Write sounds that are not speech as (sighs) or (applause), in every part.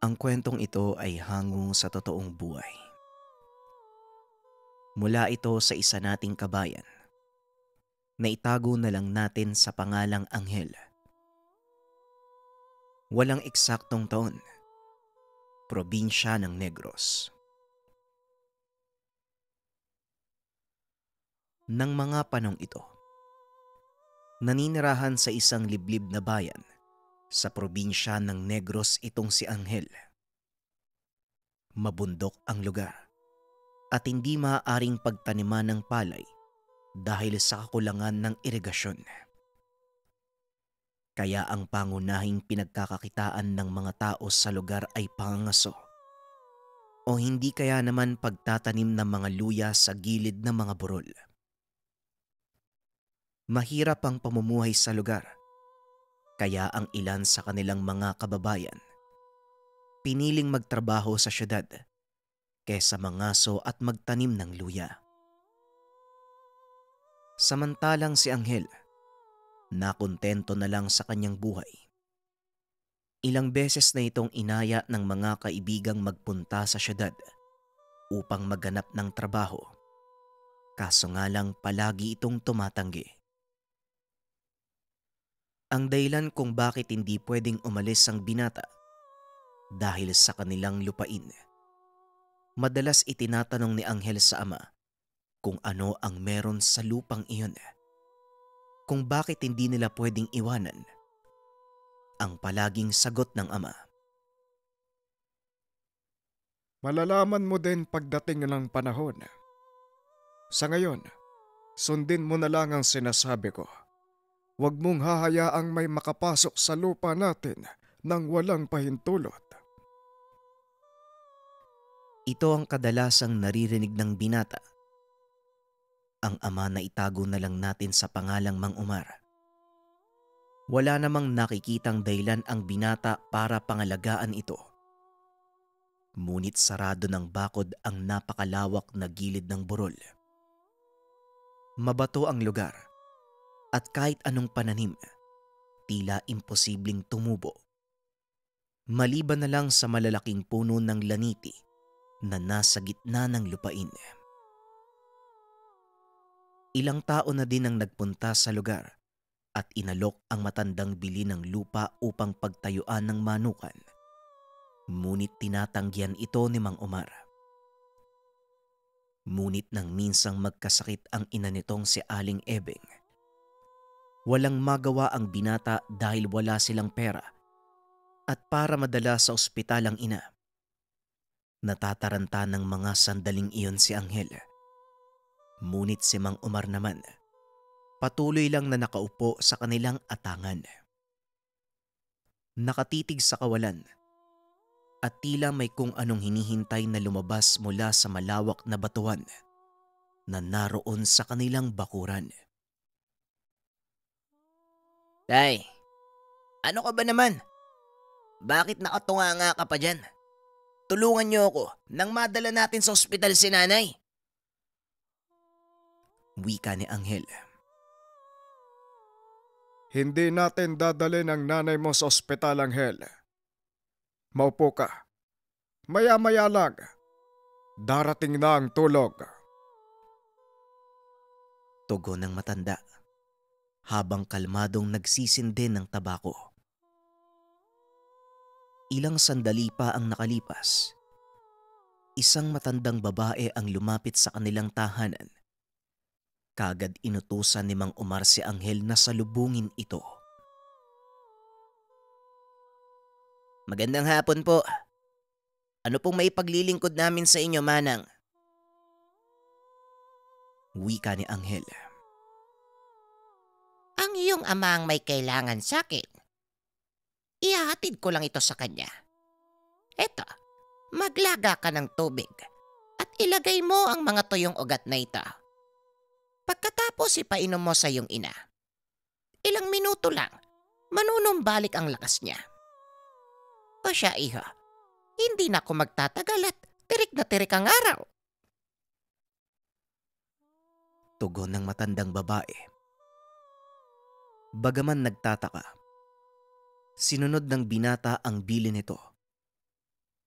Ang kwentong ito ay hango sa totoong buhay. Mula ito sa isa nating kabayan. Naitago na lang natin sa pangalang Anghel. Walang eksaktong taon. Probinsya ng Negros. Nang mga panong ito, naninirahan sa isang liblib na bayan sa probinsya ng Negros itong si Angel. Mabundok ang lugar at hindi maaaring pagtaniman ng palay dahil sa kakulangan ng irigasyon. Kaya ang pangunahing pinagkakakitaan ng mga tao sa lugar ay pangangaso o hindi kaya naman pagtatanim ng mga luya sa gilid ng mga burol. Mahirap ang pamumuhay sa lugar kaya ang ilan sa kanilang mga kababayan piniling magtrabaho sa syudad kesa mangaso at magtanim ng luya. Samantalang si Anghel, nakontento na lang sa kanyang buhay. Ilang beses na itong inaya ng mga kaibigang magpunta sa syudad upang maganap ng trabaho. Kaso nga lang palagi itong tumatanggi ang dahilan kung bakit hindi pwedeng umalis ang binata dahil sa kanilang lupain. Madalas itinatanong ni Anghel sa ama kung ano ang meron sa lupang iyon. Kung bakit hindi nila pwedeng iwanan ang palaging sagot ng ama. Malalaman mo din pagdating ng panahon. Sa ngayon, sundin mo na lang ang sinasabi ko. Huwag mong hahayaang may makapasok sa lupa natin nang walang pahintulot. Ito ang kadalasang naririnig ng binata. Ang ama na itago na lang natin sa pangalang Mang Umar. Wala namang nakikitang daylan ang binata para pangalagaan ito. Ngunit sarado ng bakod ang napakalawak na gilid ng burol. Mabato ang lugar at kahit anong pananim, tila imposibleng tumubo. Maliban na lang sa malalaking puno ng laniti na nasa gitna ng lupain. Ilang tao na din ang nagpunta sa lugar at inalok ang matandang bili ng lupa upang pagtayuan ng manukan. Ngunit tinatanggihan ito ni Mang Umar. Ngunit nang minsang magkasakit ang ina nitong si Aling Ebeng, walang magawa ang binata dahil wala silang pera at para madala sa ospital ang ina. Natataranta ng mga sandaling iyon si Anghel. Ngunit si Mang Umar naman, patuloy lang na nakaupo sa kanilang atangan. Nakatitig sa kawalan at tila may kung anong hinihintay na lumabas mula sa malawak na batuan na naroon sa kanilang bakuran. Tay, ano ka ba naman? Bakit nakatunga nga ka pa dyan? Tulungan niyo ako nang madala natin sa ospital si nanay. Wika ni Angel. Hindi natin dadalhin ang nanay mo sa ospital, Angel. Maupo ka. Maya-maya lang. Darating na ang tulog. Tugo ng matanda habang kalmadong nagsisindi ng tabako. Ilang sandali pa ang nakalipas. Isang matandang babae ang lumapit sa kanilang tahanan. Kagad inutusan ni Mang Umar si Anghel na salubungin ito. Magandang hapon po. Ano pong maipaglilingkod namin sa inyo, Manang? Wika ni Anghel. Anghel ang iyong ama ang may kailangan sa akin. Ihahatid ko lang ito sa kanya. Eto, maglaga ka ng tubig at ilagay mo ang mga tuyong ugat na ito. Pagkatapos ipainom mo sa iyong ina. Ilang minuto lang, manunumbalik ang lakas niya. O siya, iho, hindi na ako magtatagal at tirik na tirik ang araw. Tugon ng matandang babae. Bagaman nagtataka, sinunod ng binata ang bilin nito.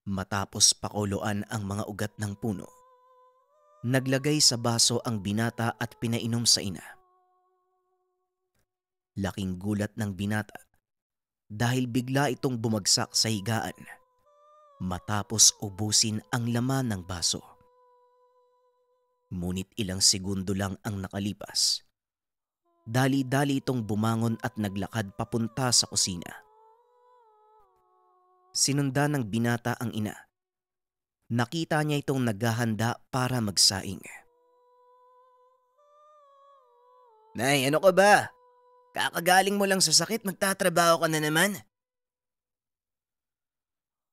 Matapos pakuluan ang mga ugat ng puno, naglagay sa baso ang binata at pinainom sa ina. Laking gulat ng binata dahil bigla itong bumagsak sa higaan matapos ubusin ang laman ng baso. Ngunit ilang segundo lang ang nakalipas Dali-dali itong bumangon at naglakad papunta sa kusina. Sinunda ng binata ang ina. Nakita niya itong naghahanda para magsaing. Nay, ano ka ba? Kakagaling mo lang sa sakit, magtatrabaho ka na naman.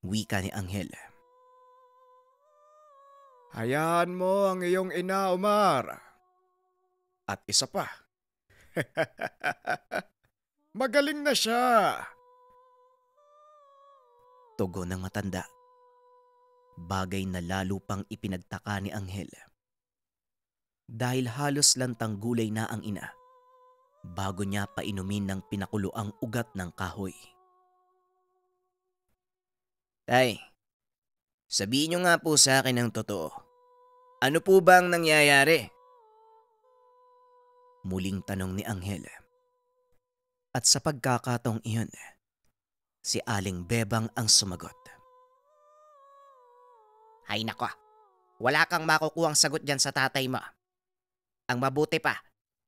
Wika ni Anghel. Hayaan mo ang iyong ina, Omar. At isa pa, (laughs) Magaling na siya! Tugo ng matanda. Bagay na lalo pang ipinagtaka ni Anghel. Dahil halos lantang gulay na ang ina, bago niya painumin ng pinakulo ang ugat ng kahoy. Tay, sabihin niyo nga po sa akin ang totoo. Ano po ba ang nangyayari? Muling tanong ni Anghel. At sa pagkakataong iyon, si Aling Bebang ang sumagot. Hay nako, wala kang makukuhang sagot dyan sa tatay mo. Ang mabuti pa,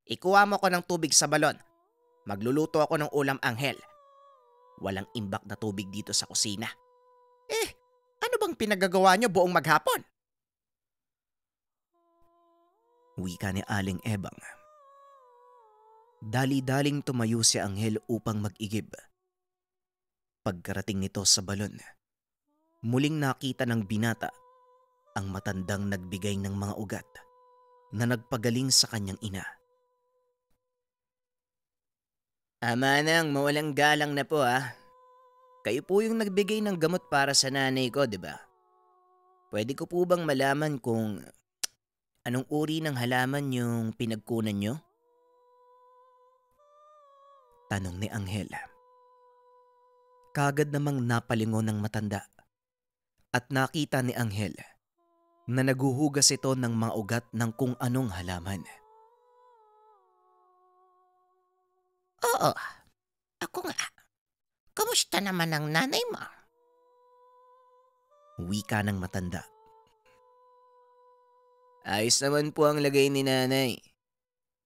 ikuha mo ko ng tubig sa balon. Magluluto ako ng ulam anghel. Walang imbak na tubig dito sa kusina. Eh, ano bang pinagagawa niyo buong maghapon? Wika ni Aling Ebang. Dali-daling tumayo si Anghel upang mag-igib. Pagkarating nito sa balon, muling nakita ng binata ang matandang nagbigay ng mga ugat na nagpagaling sa kanyang ina. Ama nang mawalang galang na po ah. Kayo po yung nagbigay ng gamot para sa nanay ko, di ba? Pwede ko po bang malaman kung anong uri ng halaman yung pinagkunan nyo? tanong ni Angela. Kagad namang napalingon ng matanda at nakita ni Angel na naguhugas ito ng mga ugat ng kung anong halaman. Oo, ako nga. Kamusta naman ang nanay mo? Wika ng matanda. Ayos naman po ang lagay ni nanay.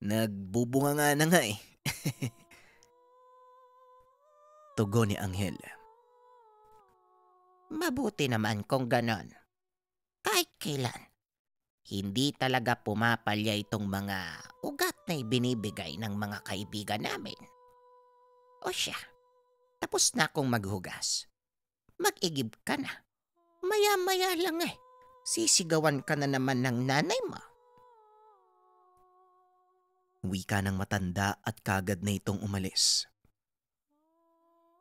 Nagbubunga nga na nga eh. (laughs) Tugo ni Anghel. Mabuti naman kung ganon. Kahit kailan, hindi talaga pumapalya itong mga ugat na ibinibigay ng mga kaibigan namin. O siya, tapos na akong maghugas. Mag-igib ka na. Maya-maya lang eh. Sisigawan ka na naman ng nanay mo. Wika ng matanda at kagad na itong umalis.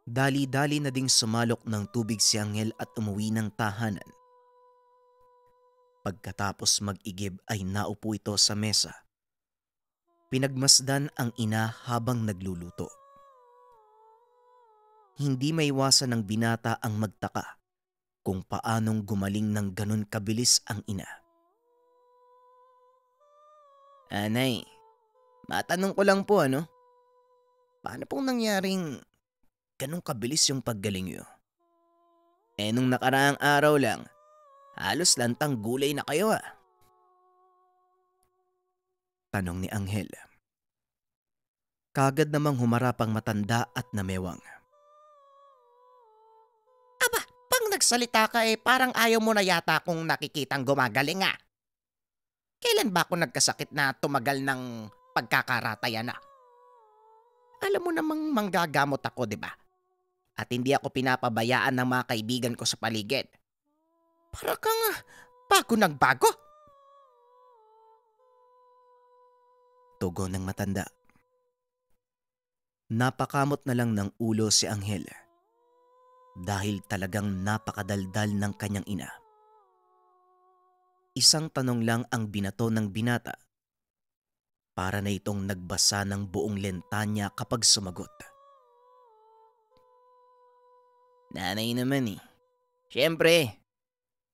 Dali-dali na ding sumalok ng tubig si Angel at umuwi ng tahanan. Pagkatapos mag-igib ay naupo ito sa mesa. Pinagmasdan ang ina habang nagluluto. Hindi maiwasan ng binata ang magtaka kung paanong gumaling ng ganun kabilis ang ina. Anay, matanong ko lang po ano? Paano pong nangyaring ganun kabilis yung paggaling niyo. Eh nung nakaraang araw lang, halos lantang gulay na kayo ah. Tanong ni Anghel. Kagad namang humarap ang matanda at namewang. Aba, pang nagsalita ka eh parang ayaw mo na yata kung nakikitang gumagaling ah. Kailan ba ako nagkasakit na tumagal ng pagkakaratayan na? Ah? Alam mo namang manggagamot ako, di ba? at hindi ako pinapabayaan ng mga kaibigan ko sa paligid. Para kang ah, bago ng bago. Tugo ng matanda. Napakamot na lang ng ulo si Anghel dahil talagang napakadaldal ng kanyang ina. Isang tanong lang ang binato ng binata para na itong nagbasa ng buong lentanya kapag sumagot. Nanay naman eh. Siyempre,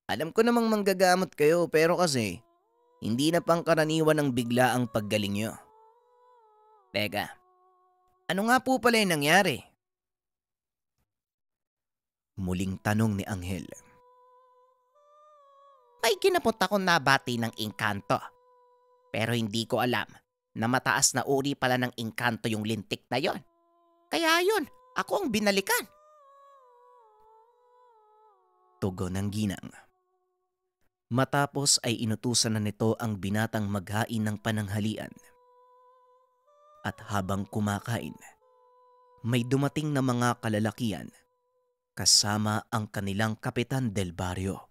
alam ko namang manggagamot kayo pero kasi hindi na pangkaraniwan ang bigla ang paggaling nyo. Teka, ano nga po pala yung nangyari? Muling tanong ni Anghel. May kinapot ako nabati ng inkanto. Pero hindi ko alam na mataas na uri pala ng inkanto yung lintik na yon. Kaya yun, ako ang binalikan tugon ng ginang. Matapos ay inutusan na nito ang binatang maghain ng pananghalian. At habang kumakain, may dumating na mga kalalakian kasama ang kanilang kapitan del barrio.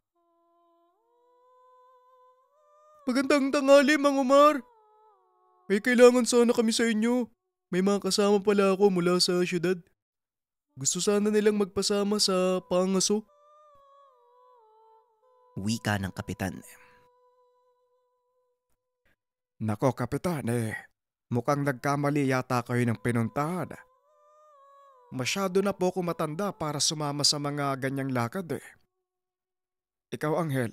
Magandang tanghali, Mang Umar! May kailangan sana kami sa inyo. May mga kasama pala ako mula sa syudad. Gusto sana nilang magpasama sa pangaso. Wika ng kapitan. Nako kapitan eh, mukhang nagkamali yata kayo ng pinuntahan. Masyado na po ako matanda para sumama sa mga ganyang lakad eh. Ikaw Anghel,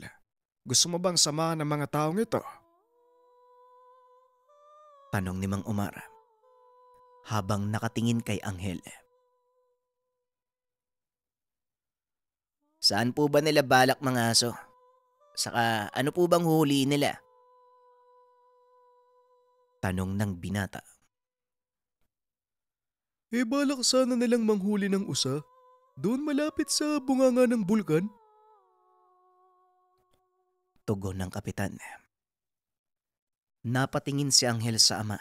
gusto mo bang samahan ng mga taong ito? Tanong ni Mang Umara habang nakatingin kay Anghel. Saan po ba nila balak mga aso? Saka ano po bang huli nila? Tanong ng binata. Eh balak sana nilang manghuli ng usa. Doon malapit sa bunganga ng bulkan. Tugon ng kapitan. Napatingin si Anghel sa ama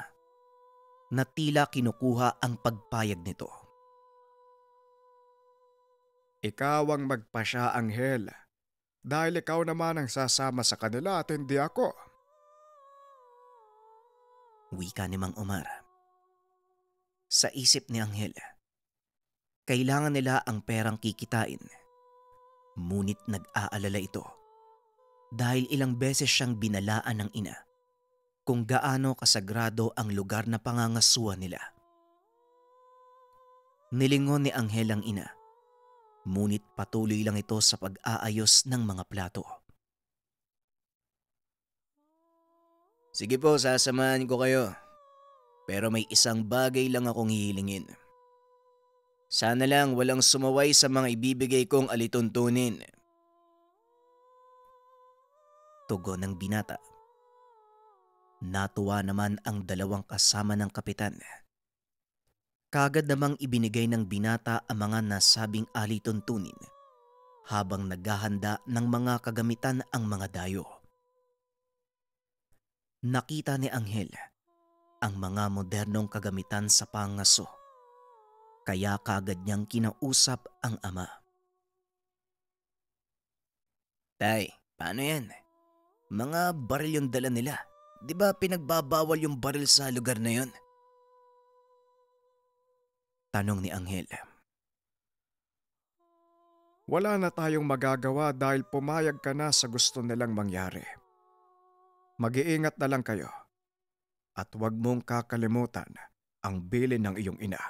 na tila kinukuha ang pagpayag nito. Ikaw ang magpasya, Anghel. Anghel. Dahil ikaw naman ang sasama sa kanila at hindi ako. Wika ni Mang Omar. Sa isip ni Anghel, kailangan nila ang perang kikitain. Ngunit nag-aalala ito dahil ilang beses siyang binalaan ng ina kung gaano kasagrado ang lugar na pangangasuan nila. Nilingon ni Anghel ang ina Ngunit patuloy lang ito sa pag-aayos ng mga plato. Sige po, sasamahan ko kayo. Pero may isang bagay lang akong hihilingin. Sana lang walang sumaway sa mga ibibigay kong alituntunin. Tugo ng binata. Natuwa naman ang dalawang kasama ng kapitan. Kagad namang ibinigay ng binata ang mga nasabing alituntunin habang naghahanda ng mga kagamitan ang mga dayo. Nakita ni Anghel ang mga modernong kagamitan sa pangaso kaya kagad niyang kinausap ang ama. Tay, paano yan? Mga baril yung dala nila. Di ba pinagbabawal yung baril sa lugar na yon? Tanong ni Anghel. Wala na tayong magagawa dahil pumayag ka na sa gusto nilang mangyari. Mag-iingat na lang kayo at huwag mong kakalimutan ang bilin ng iyong ina.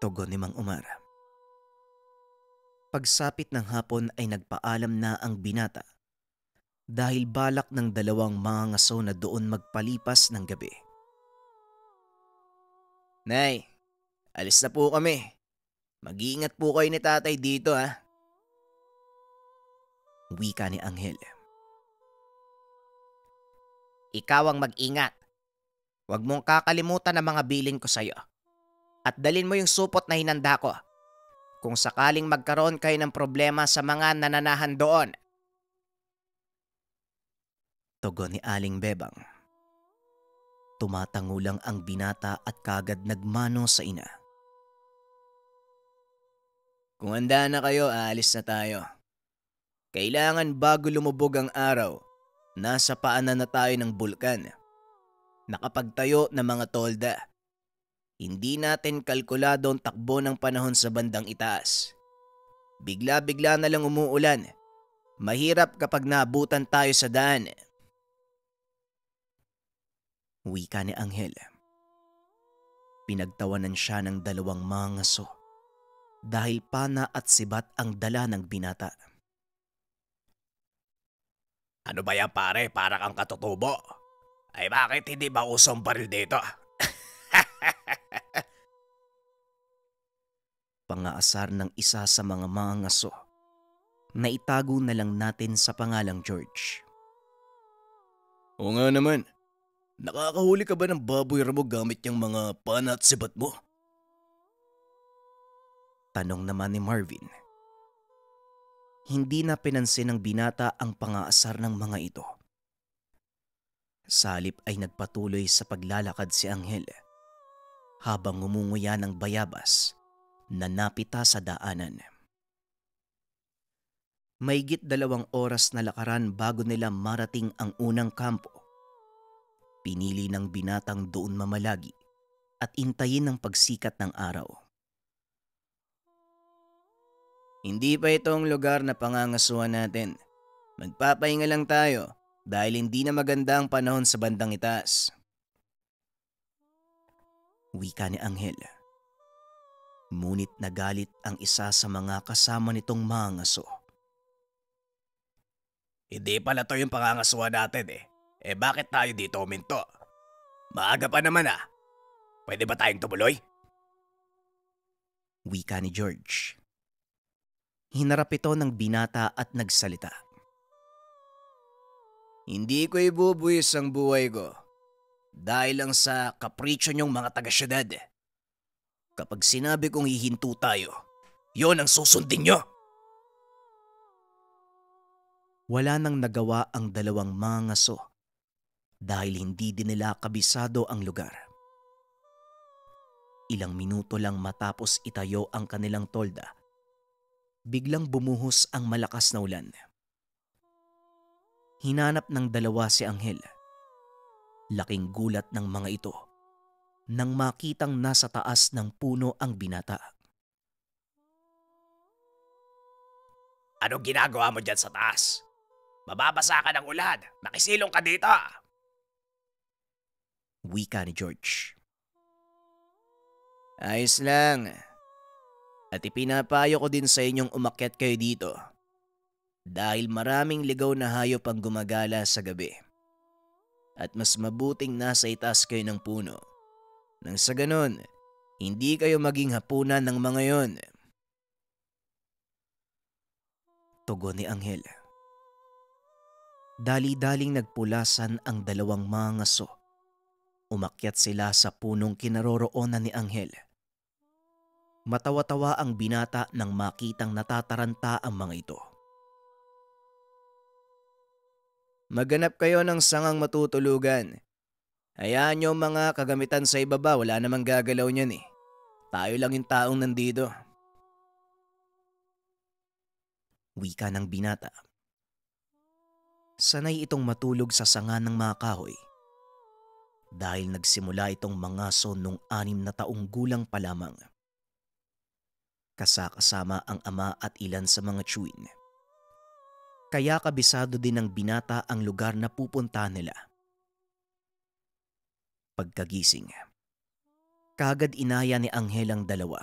Tugon ni Mang Umar. Pagsapit ng hapon ay nagpaalam na ang binata dahil balak ng dalawang mga ngaso na doon magpalipas ng gabi. Nay, alis na po kami. Mag-iingat po kayo ni tatay dito ha. Uwi ka ni Angel. Ikaw ang mag-ingat. Huwag mong kakalimutan ang mga bilin ko sa'yo. At dalin mo yung supot na hinanda ko. Kung sakaling magkaroon kayo ng problema sa mga nananahan doon. Tugon ni Aling Bebang. Tumatango ang binata at kagad nagmano sa ina. Kung handa na kayo, aalis na tayo. Kailangan bago lumubog ang araw, nasa paanan na tayo ng bulkan. Nakapagtayo ng mga tolda. Hindi natin kalkulado ang takbo ng panahon sa bandang itaas. Bigla-bigla na lang umuulan. Mahirap kapag nabutan tayo sa daan. Wika ni Anghel. Pinagtawanan siya ng dalawang mga ngaso dahil pana at sibat ang dala ng binata. Ano ba yan pare? Para kang katutubo. Ay bakit hindi ba usong baril dito? (laughs) Pangaasar ng isa sa mga mga ngaso na itago na lang natin sa pangalang George. O nga naman, Nakakahuli ka ba ng baboy ramo gamit niyang mga pana at sibat mo? Tanong naman ni Marvin. Hindi na pinansin ng binata ang pangaasar ng mga ito. Salip ay nagpatuloy sa paglalakad si Anghel habang ngumunguya ng bayabas na napita sa daanan. Maygit dalawang oras na lakaran bago nila marating ang unang kampo Pinili ng binatang doon mamalagi at intayin ang pagsikat ng araw. Hindi pa itong lugar na pangangasuhan natin. Magpapahinga lang tayo dahil hindi na maganda ang panahon sa bandang itaas. Wika ni Anghel. Ngunit nagalit ang isa sa mga kasama nitong mangaso. Hindi pala to yung pangangasuhan natin eh. Eh bakit tayo dito huminto? Maaga pa naman ah. Pwede ba tayong tumuloy? Wika ni George. Hinarap ito ng binata at nagsalita. Hindi ko ibubuwis ang buhay ko dahil lang sa kapritsyo niyong mga taga-syudad. Kapag sinabi kong hihinto tayo, yon ang susundin niyo! Wala nang nagawa ang dalawang mga ngaso dahil hindi din nila kabisado ang lugar. Ilang minuto lang matapos itayo ang kanilang tolda, biglang bumuhos ang malakas na ulan. Hinanap ng dalawa si Anghel. Laking gulat ng mga ito nang makitang nasa taas ng puno ang binata. Anong ginagawa mo dyan sa taas? Mababasa ka ng ulan. makisilong ka dito. Wika ni George. Ayos lang. At ipinapayo ko din sa inyong umakyat kayo dito. Dahil maraming ligaw na hayop ang gumagala sa gabi. At mas mabuting nasa itaas kayo ng puno. Nang sa ganun, hindi kayo maging hapunan ng mga yon. Tugon ni Anghel. Dali-daling nagpulasan ang dalawang mga ngaso umakyat sila sa punong kinaroroonan ni Anghel. Matawa-tawa ang binata nang makitang natataranta ang mga ito. Maganap kayo ng sangang matutulugan. Hayaan nyo mga kagamitan sa ibaba, wala namang gagalaw niyan eh. Tayo lang yung taong nandito. Wika ng binata. Sanay itong matulog sa sanga ng mga kahoy dahil nagsimula itong mangaso nung anim na taong gulang pa lamang. Kasakasama ang ama at ilan sa mga tsuin. Kaya kabisado din ng binata ang lugar na pupunta nila. Pagkagising. Kagad inaya ni Anghel ang dalawa.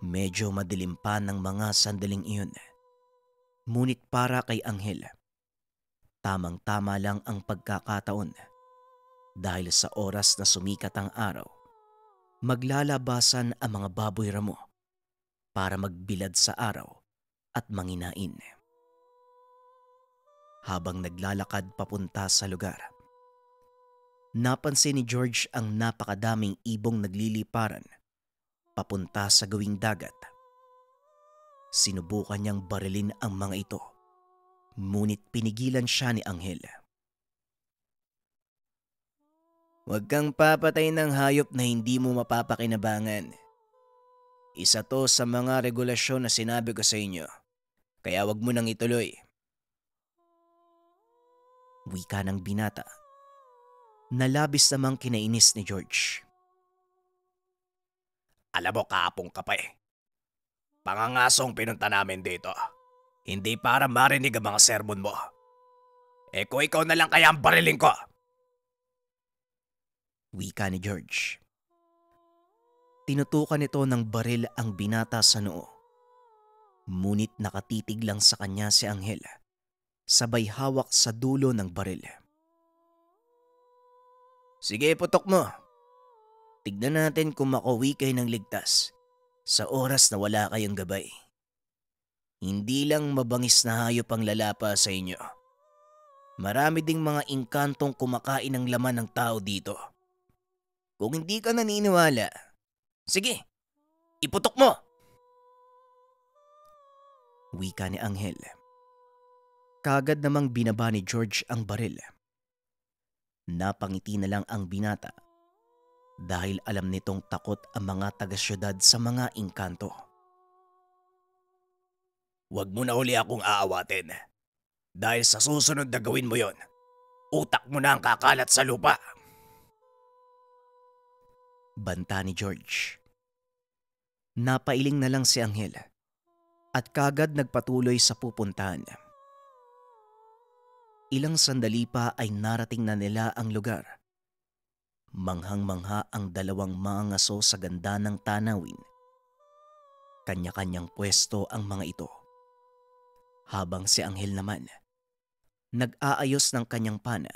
Medyo madilim pa ng mga sandaling iyon. Ngunit para kay Anghel, tamang-tama lang ang pagkakataon dahil sa oras na sumikat ang araw, maglalabasan ang mga baboy ramo para magbilad sa araw at manginain. Habang naglalakad papunta sa lugar, napansin ni George ang napakadaming ibong nagliliparan papunta sa gawing dagat. Sinubukan niyang barilin ang mga ito, ngunit pinigilan siya ni Anghel. Huwag kang papatay ng hayop na hindi mo mapapakinabangan. Isa to sa mga regulasyon na sinabi ko sa inyo. Kaya wag mo nang ituloy. Wika ng binata. Nalabis namang kinainis ni George. Alam mo kaapong kape. Eh. Pangangasong pinunta namin dito. Hindi para marinig ang mga sermon mo. Eko eh, ikaw na lang kaya ang bariling ko wika ni George. Tinutukan nito ng baril ang binata sa noo. Ngunit nakatitig lang sa kanya si Anghel, sabay hawak sa dulo ng baril. Sige, putok mo. Tignan natin kung makuwi kayo ng ligtas sa oras na wala kayong gabay. Hindi lang mabangis na hayop ang lalapa sa inyo. Marami ding mga inkantong kumakain ng laman ng tao dito. Kung hindi ka naniniwala, sige, iputok mo! Wika ni Anghel. Kagad namang binaba ni George ang baril. Napangiti na lang ang binata dahil alam nitong takot ang mga taga-syudad sa mga inkanto. Huwag mo na uli akong aawatin dahil sa susunod na gawin mo yon, utak mo na ang kakalat sa lupa banta ni George. Napailing na lang si Angel at kagad nagpatuloy sa pupuntahan. Ilang sandali pa ay narating na nila ang lugar. Manghang-mangha ang dalawang mga ngaso sa ganda ng tanawin. Kanya-kanyang pwesto ang mga ito. Habang si Angel naman, nag-aayos ng kanyang pana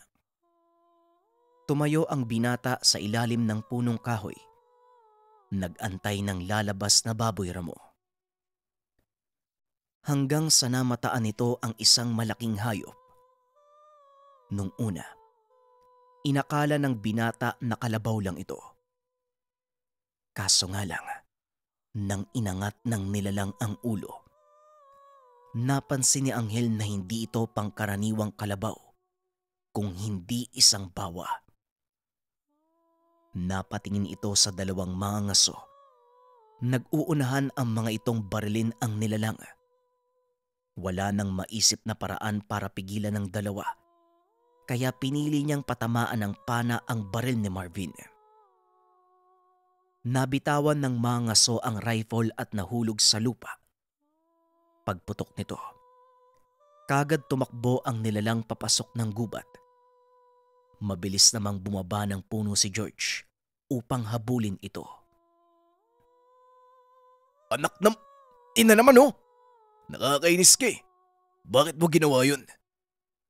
Tumayo ang binata sa ilalim ng punong kahoy. Nagantay ng lalabas na baboy ramo. Hanggang sa namataan nito ang isang malaking hayop. Nung una, inakala ng binata na kalabaw lang ito. Kaso nga lang, nang inangat ng nilalang ang ulo, napansin ni Anghel na hindi ito pangkaraniwang kalabaw, kung hindi isang bawa. Napatingin ito sa dalawang mga ngaso. Nag-uunahan ang mga itong barilin ang nilalang. Wala nang maisip na paraan para pigilan ng dalawa. Kaya pinili niyang patamaan ng pana ang baril ni Marvin. Nabitawan ng mga ngaso ang rifle at nahulog sa lupa. Pagputok nito, kagad tumakbo ang nilalang papasok ng gubat – Mabilis namang bumaba ng puno si George upang habulin ito. Anak ng... Ina naman oh! Nakakainis ka eh. Bakit mo ginawa yun?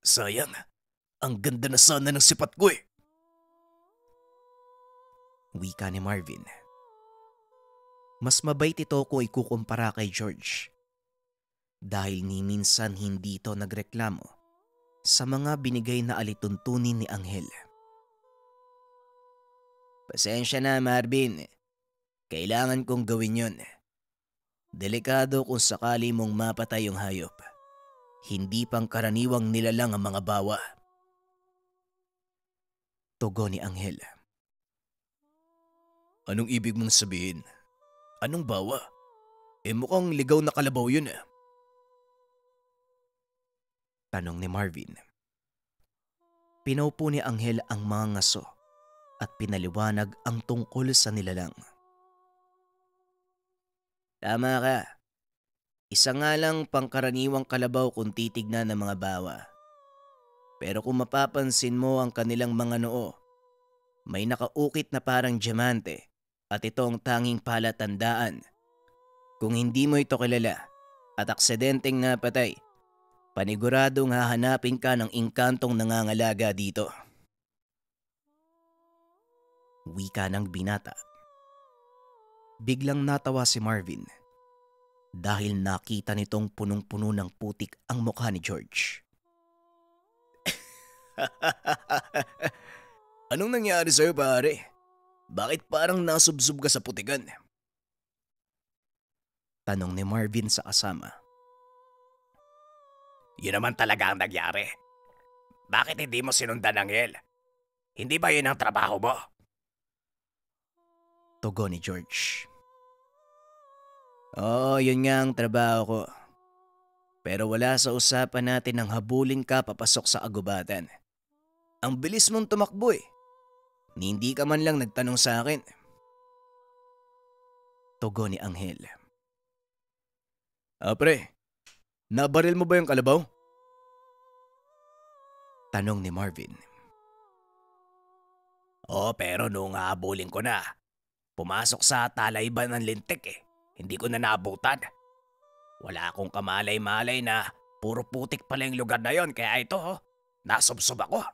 Sayang, ang ganda na sana ng sipat ko eh. Wika ni Marvin. Mas mabait ito ko ikukumpara kay George. Dahil ni minsan hindi ito nagreklamo sa mga binigay na alituntunin ni Anghel. Pasensya na Marvin. Kailangan kong gawin yon. Delikado kung sakali mong mapatay yung hayop. Hindi pang karaniwang nilalang ang mga bawa. Tugo ni Anghel. Anong ibig mong sabihin? Anong bawa? Eh mukhang ligaw na kalabaw yun eh. Tanong ni Marvin. Pinaupo ni Anghel ang mga ngaso at pinaliwanag ang tungkol sa nilalang. Tama ka. Isa nga lang pangkaraniwang kalabaw kung titignan ng mga bawa. Pero kung mapapansin mo ang kanilang mga noo, may nakaukit na parang diamante at ito ang tanging palatandaan. Kung hindi mo ito kilala at aksidenteng napatay, Paniguradong hahanapin ka ng inkantong nangangalaga dito. Wika ng binata. Biglang natawa si Marvin dahil nakita nitong punong-puno ng putik ang mukha ni George. (laughs) Anong nangyari sa'yo pare? Bakit parang nasubsob ka sa putikan? Tanong ni Marvin sa asama. Yun naman talaga ang nagyari. Bakit hindi mo sinundan ang Yel? Hindi ba yun ang trabaho mo? Tugo ni George. Oo, yun nga ang trabaho ko. Pero wala sa usapan natin ang habulin ka papasok sa agubatan. Ang bilis mong tumakbo eh. Ni hindi ka man lang nagtanong sa akin. Tugo ni Anghel. Apre, Nabaril mo ba yung kalabaw? Tanong ni Marvin. oh, pero nung haabuling ko na, pumasok sa talayban ng lintik eh. Hindi ko na naabutan. Wala akong kamalay-malay na puro putik pala yung lugar na yon kaya ito, oh, nasubsob ako.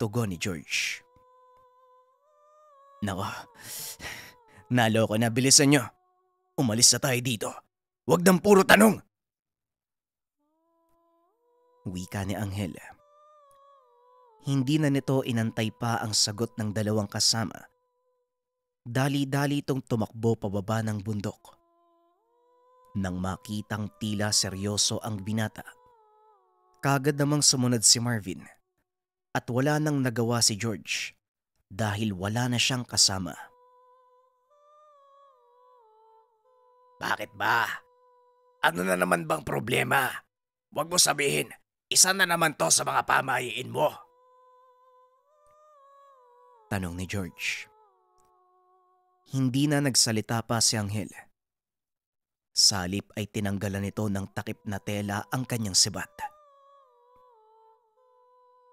Tugon ni George. Nako, (sighs) naloko na bilisan nyo. Umalis na tayo dito. Huwag nang puro tanong! Wika ni Anghel. Hindi na nito inantay pa ang sagot ng dalawang kasama. Dali-dali itong tumakbo pababa ng bundok. Nang makitang tila seryoso ang binata, kagad namang sumunod si Marvin at wala nang nagawa si George dahil wala na siyang kasama. Bakit ba? Ano na naman bang problema? Huwag mo sabihin, isa na naman to sa mga pamahiin mo. Tanong ni George. Hindi na nagsalita pa si Anghel. Salip ay tinanggalan nito ng takip na tela ang kanyang sibat.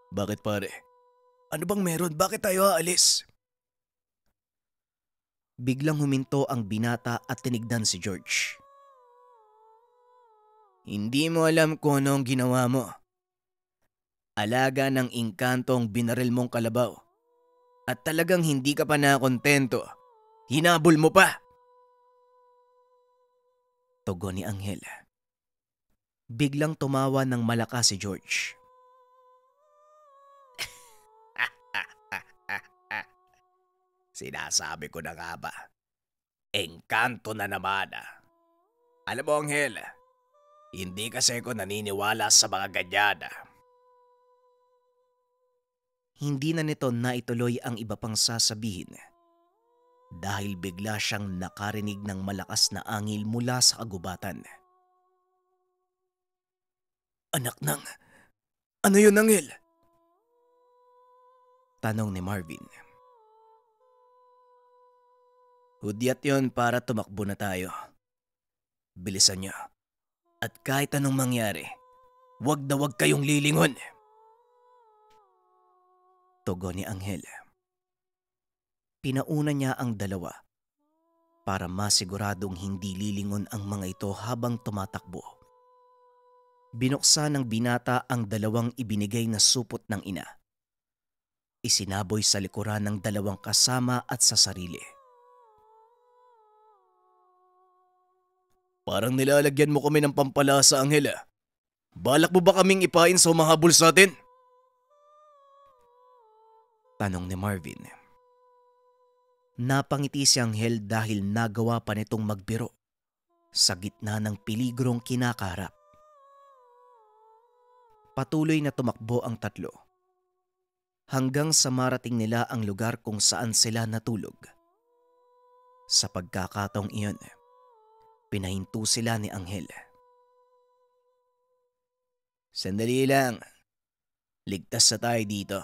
Bakit pare? Ano bang meron? Bakit tayo aalis? Biglang huminto ang binata at tinigdan si George. Hindi mo alam kung ano ang ginawa mo. Alaga ng inkantong binaril mong kalabaw. At talagang hindi ka pa nakontento. Hinabol mo pa! Tugon ni Angel. Biglang tumawa ng malakas si George. (laughs) Sinasabi ko na nga ba? Engkanto na naman ah. Alam mo, Anghel, hindi kasi ko naniniwala sa mga ganyan. Hindi na nito naituloy ang iba pang sasabihin dahil bigla siyang nakarinig ng malakas na angil mula sa kagubatan. Anak nang, ano yun angil? Tanong ni Marvin. Hudyat yon para tumakbo na tayo. Bilisan niyo. At kahit anong mangyari, wag na wag kayong lilingon. Tugon ni Anghel. Pinauna niya ang dalawa para masiguradong hindi lilingon ang mga ito habang tumatakbo. Binuksan ng binata ang dalawang ibinigay na supot ng ina. Isinaboy sa likuran ng dalawang kasama at sa sarili. Parang nilalagyan mo kami ng pampalasa, Angela. Ah. Balak mo ba kaming ipain sa humahabol sa atin? Tanong ni Marvin. Napangiti si Angel dahil nagawa pa nitong magbiro sa gitna ng piligrong kinakarap. Patuloy na tumakbo ang tatlo hanggang sa marating nila ang lugar kung saan sila natulog. Sa pagkakataong iyon, eh Pinahinto sila ni Anghel. Sandali lang. Ligtas sa tayo dito.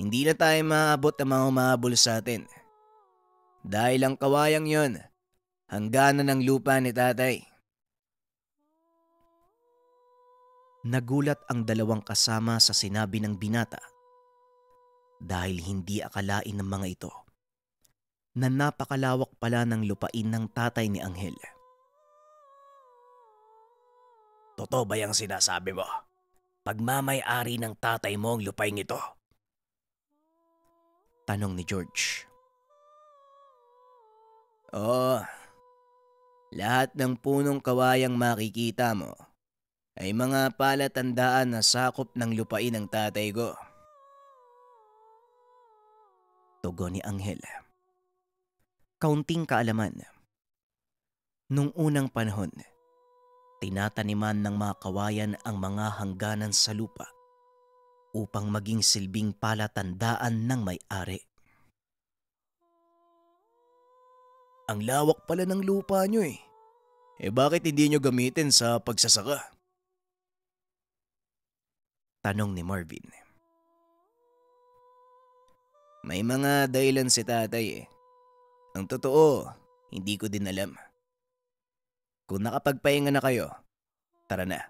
Hindi na tayo maaabot ang mga umahabol sa atin. Dahil ang kawayang yon, hangganan ng lupa ni tatay. Nagulat ang dalawang kasama sa sinabi ng binata dahil hindi akalain ng mga ito na napakalawak pala ng lupain ng tatay ni Anghel. Totoo ba yung sinasabi mo? Pagmamay-ari ng tatay mo ang lupain ito? Tanong ni George. Oo. Lahat ng punong kawayang makikita mo ay mga palatandaan na sakop ng lupain ng tatay ko. Tugon ni Anghel. Kaunting kaalaman. Nung unang panahon, tinataniman ng mga kawayan ang mga hangganan sa lupa upang maging silbing palatandaan ng may-ari. Ang lawak pala ng lupa nyo eh. Eh bakit hindi nyo gamitin sa pagsasaka? Tanong ni Marvin. May mga dahilan si tatay eh. Ang totoo, hindi ko din alam. Kung nakapagpahinga na kayo, tara na.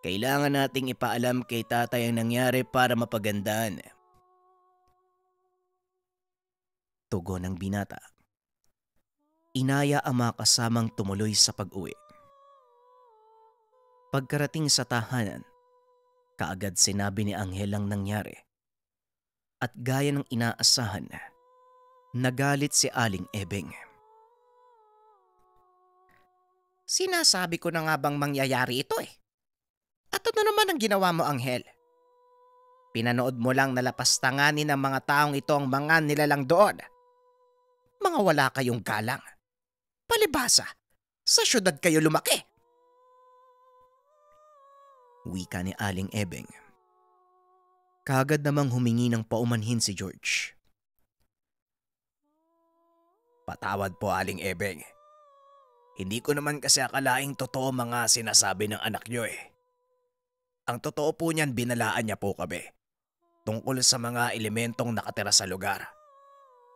Kailangan nating ipaalam kay tatay ang nangyari para mapagandaan. Tugo ng binata. Inaya ang mga kasamang tumuloy sa pag-uwi. Pagkarating sa tahanan, kaagad sinabi ni Angel ang nangyari. At gaya ng inaasahan Nagalit si Aling Ebeng. Sinasabi ko na nga bang mangyayari ito eh. At ano naman ang ginawa mo, Anghel? Pinanood mo lang na ng mga taong ito ang mga nilalang doon. Mga wala kayong galang. Palibasa, sa syudad kayo lumaki. Wika ni Aling Ebeng. Kagad namang humingi ng paumanhin si George. Patawad po Aling Ebeng. Hindi ko naman kasi akalaing totoo mga sinasabi ng anak niyo eh. Ang totoo po niyan binalaan niya po kami tungkol sa mga elementong nakatira sa lugar.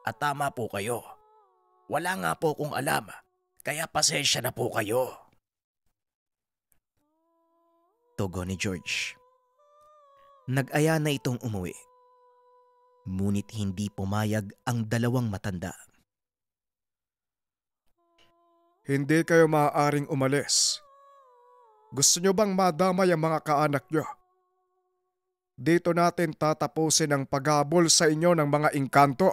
At tama po kayo. Wala nga po kong alam kaya pasensya na po kayo. Tugo ni George. Nag-aya na itong umuwi. Ngunit hindi pumayag ang dalawang matanda. Hindi kayo maaaring umalis. Gusto nyo bang madamay ang mga kaanak nyo? Dito natin tatapusin ang pagabol sa inyo ng mga engkanto.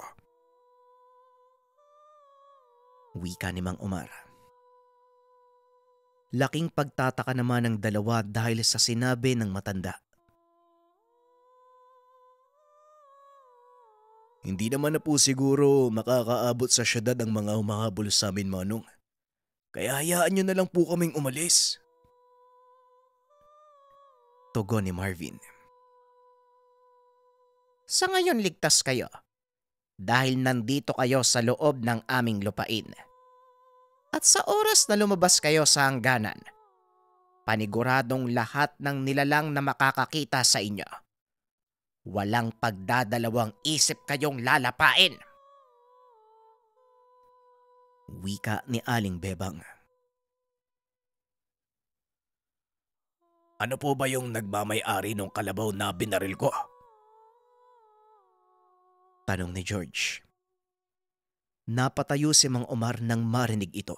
ka ni Mang Umar. Laking pagtataka naman ng dalawa dahil sa sinabi ng matanda. Hindi naman na po siguro makakaabot sa syudad ang mga humahabol sa amin manong. Kaya hayaan nyo na lang po kaming umalis. Tugon ni Marvin. Sa ngayon ligtas kayo dahil nandito kayo sa loob ng aming lupain. At sa oras na lumabas kayo sa hangganan, paniguradong lahat ng nilalang na makakakita sa inyo. Walang pagdadalawang isip kayong lalapain. Wika ni Aling Bebang. Ano po ba yung nagmamay-ari nung kalabaw na binaril ko? Tanong ni George. Napatayo si Mang Omar nang marinig ito.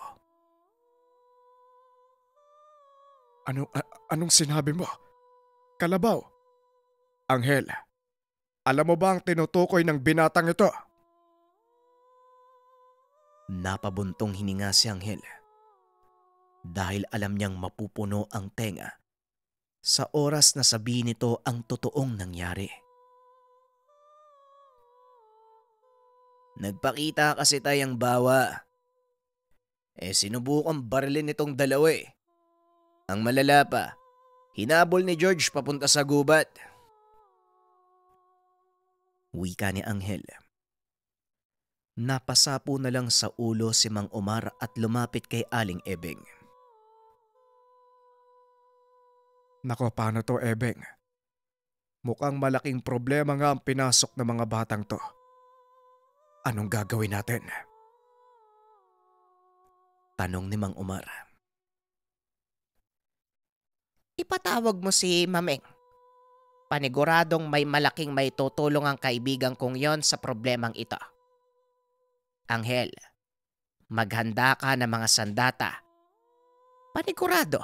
Ano, anong sinabi mo? Kalabaw? Anghel, alam mo ba ang tinutukoy ng binatang ito? Napabuntong hininga si Angel dahil alam niyang mapupuno ang tenga sa oras na sabihin nito ang totoong nangyari. Nagpakita kasi tayang bawa. Eh sinubukang barilin nitong dalawa eh. Ang malala pa, hinabol ni George papunta sa gubat. Wika ni Angel. Napasapo na lang sa ulo si Mang Omar at lumapit kay Aling Ebeng. Nako, paano to Ebeng? Mukhang malaking problema nga ang pinasok ng mga batang to. Anong gagawin natin? Tanong ni Mang Umar. Ipatawag mo si Mameng. Paniguradong may malaking may tutulong ang kaibigan kong yon sa problemang ito. Anghel, maghanda ka ng mga sandata. Panigurado,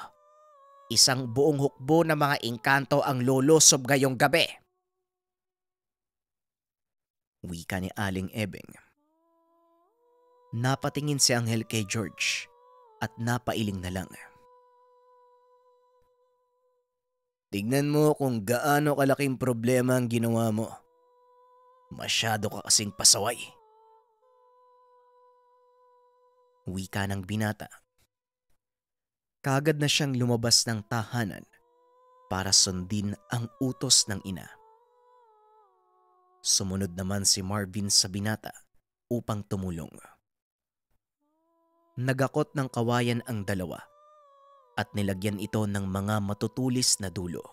isang buong hukbo ng mga engkanto ang lulusob gayong gabi. Wika ni Aling Ebing. Napatingin si Anghel kay George at napailing na lang. Tignan mo kung gaano kalaking problema ang ginawa mo. Masyado ka kasing pasaway. wika ng binata. Kagad na siyang lumabas ng tahanan para sundin ang utos ng ina. Sumunod naman si Marvin sa binata upang tumulong. Nagakot ng kawayan ang dalawa at nilagyan ito ng mga matutulis na dulo.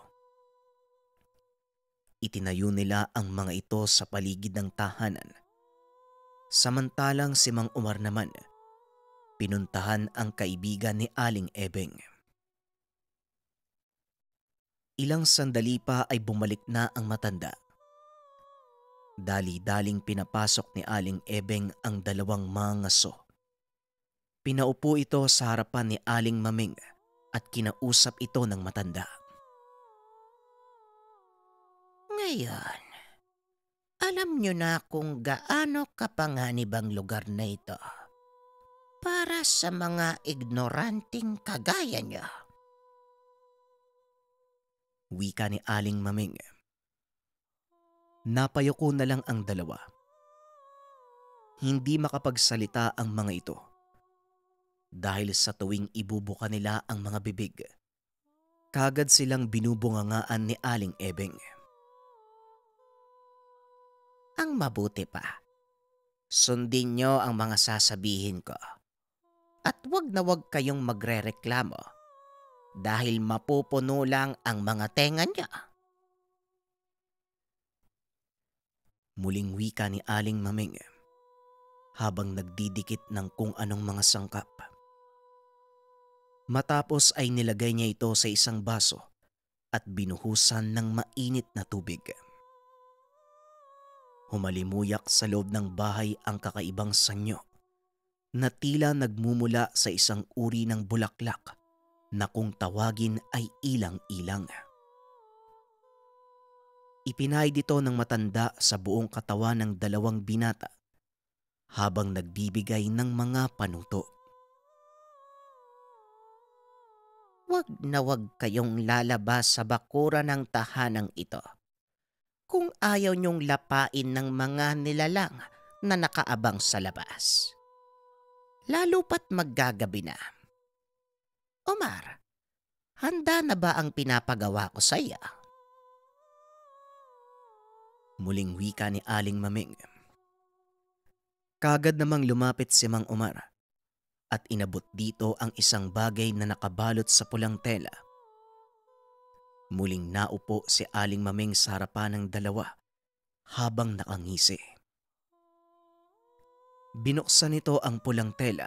Itinayo nila ang mga ito sa paligid ng tahanan. Samantalang si Mang Umar naman – pinuntahan ang kaibigan ni Aling Ebeng. Ilang sandali pa ay bumalik na ang matanda. Dali-daling pinapasok ni Aling Ebeng ang dalawang mangaso. Pinaupo ito sa harapan ni Aling Maming at kinausap ito ng matanda. Ngayon, alam nyo na kung gaano kapanganib ang lugar na ito para sa mga ignoranting kagaya niya. Wika ni Aling Maming. Napayoko na lang ang dalawa. Hindi makapagsalita ang mga ito dahil sa tuwing ibubuka nila ang mga bibig. Kagad silang binubungangaan ni Aling Ebeng. Ang mabuti pa, sundin niyo ang mga sasabihin ko at wag na wag kayong magrereklamo dahil mapupuno lang ang mga tenga niya. Muling wika ni Aling Maming habang nagdidikit ng kung anong mga sangkap. Matapos ay nilagay niya ito sa isang baso at binuhusan ng mainit na tubig. Humalimuyak sa loob ng bahay ang kakaibang sanyo na tila nagmumula sa isang uri ng bulaklak na kung tawagin ay ilang-ilang. Ipinahay dito ng matanda sa buong katawan ng dalawang binata habang nagbibigay ng mga panuto. Huwag na wag kayong lalabas sa bakura ng tahanang ito. Kung ayaw niyong lapain ng mga nilalang na nakaabang sa labas lalo pat maggagabi na. Omar, handa na ba ang pinapagawa ko sa iya? Muling wika ni Aling Maming. Kagad namang lumapit si Mang Omar at inabot dito ang isang bagay na nakabalot sa pulang tela. Muling naupo si Aling Maming sa harapan ng dalawa habang nakangisi. Binuksan nito ang pulang tela.